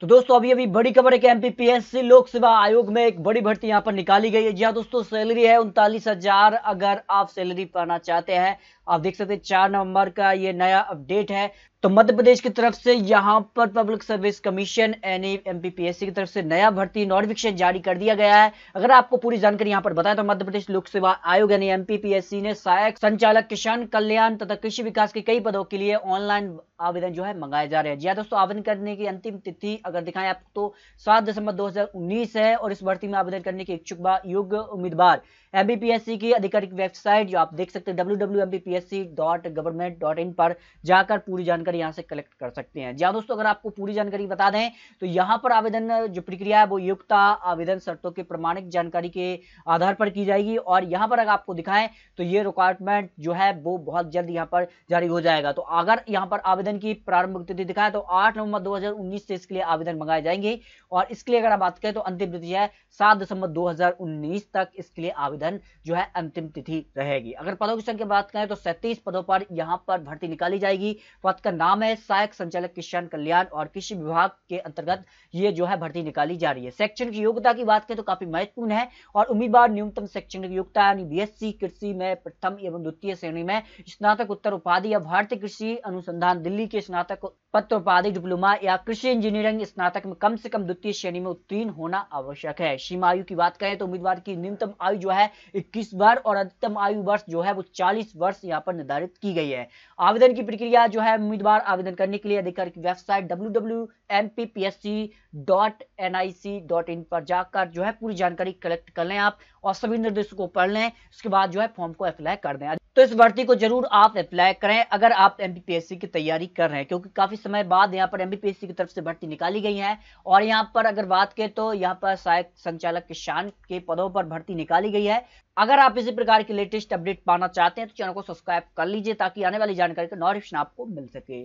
तो दोस्तों अभी अभी बड़ी खबर है कि एमपीपीएससी लोक सेवा आयोग में एक बड़ी भर्ती यहाँ पर निकाली गई है जी हाँ दोस्तों सैलरी है उनतालीस हजार अगर आप सैलरी पाना चाहते हैं आप देख सकते हैं चार नवंबर का ये नया अपडेट है तो मध्य प्रदेश की तरफ से यहाँ पर पब्लिक सर्विस कमीशन यानी एमपीपीएससी की तरफ से नया भर्ती नोटिफिकेशन जारी कर दिया गया है अगर आपको पूरी जानकारी यहाँ पर बताए तो मध्य प्रदेश लोक सेवा आयोग यानी एमपीपीएससी ने सहायक संचालक किसान कल्याण तथा कृषि विकास के कई पदों के लिए ऑनलाइन आवेदन जो है मंगाए जा रहे हैं जी दोस्तों आवेदन करने की अंतिम तिथि अगर दिखाएं आप तो सात दिसंबर 2019 है और इस भर्ती में आवेदन करने के इच्छुक योग्य उम्मीदवार एमबीपीएससी की आधिकारिक वेबसाइट जो आप देख सकते हैं डब्ल्यू पर जाकर पूरी जानकारी यहां से कलेक्ट कर सकते हैं जहां दोस्तों अगर आपको पूरी जानकारी बता दें तो यहां पर आवेदन जो प्रक्रिया है वो युक्ता आवेदन शर्तों के प्रमाणिक जानकारी के आधार पर की जाएगी और यहां पर अगर आपको दिखाएं तो ये रिक्वायरमेंट जो है वो बहुत जल्द यहाँ पर जारी हो जाएगा तो अगर यहाँ पर आवेदन की प्रारंभिक तिथि दिखाएं तो आठ नवंबर दो से इसके लिए आवेदन मंगाए जाएंगे और इसके लिए अगर आप बात करें तो अंतिम तिथि है सात दिसंबर 2019 तक इसके लिए आवेदन जो है अंतिम तिथि रहेगी अगर पदों की संख्या बात करें तो सैंतीस पदों पर यहाँ पर भर्ती निकाली जाएगी पद का नाम है सहायक संचालक किसान कल्याण और कृषि विभाग के अंतर्गत ये जो है भर्ती निकाली जा रही है सेक्शन की योग्यता की बात करें तो काफी महत्वपूर्ण है और उम्मीदवार न्यूनतम सेक्शन की योग्यता यानी बी कृषि में प्रथम एवं द्वितीय श्रेणी में स्नातक उत्तर उपाधि या भारतीय कृषि अनुसंधान दिल्ली के स्नातक पत्र उपाधि डिप्लोमा या कृषि इंजीनियरिंग स्नातक में कम से कम द्वितीय श्रेणी में उत्तीर्ण होना आवश्यक है सीमा आयु की बात करें तो उम्मीदवार की न्यूनतम आयु जो है इक्कीस वर्ष और अधिकतम आयु वर्ष जो है वो चालीस वर्ष यहाँ पर निर्धारित की गई है आवेदन की प्रक्रिया जो है उम्मीदवार आवेदन करने के लिए अधिकारिक वेबसाइट डब्ल्यू पर जाकर जो है पूरी जानकारी कलेक्ट कर लें आप और सभी निर्देशों को पढ़ लें उसके बाद जो है फॉर्म को अप्लाई कर दें तो इस भर्ती को जरूर आप अप्लाई करें अगर आप एम की तैयारी कर रहे हैं क्योंकि काफ़ी समय बाद यहाँ पर एम की तरफ से भर्ती निकाली गई है और यहाँ पर अगर बात करें तो यहाँ पर सहायक संचालक किसान के पदों पर भर्ती निकाली गई है अगर आप इसी प्रकार की लेटेस्ट अपडेट पाना चाहते हैं तो चैनल को सब्सक्राइब कर लीजिए ताकि आने वाली जानकारी का नोटिफिकेशन आपको मिल सके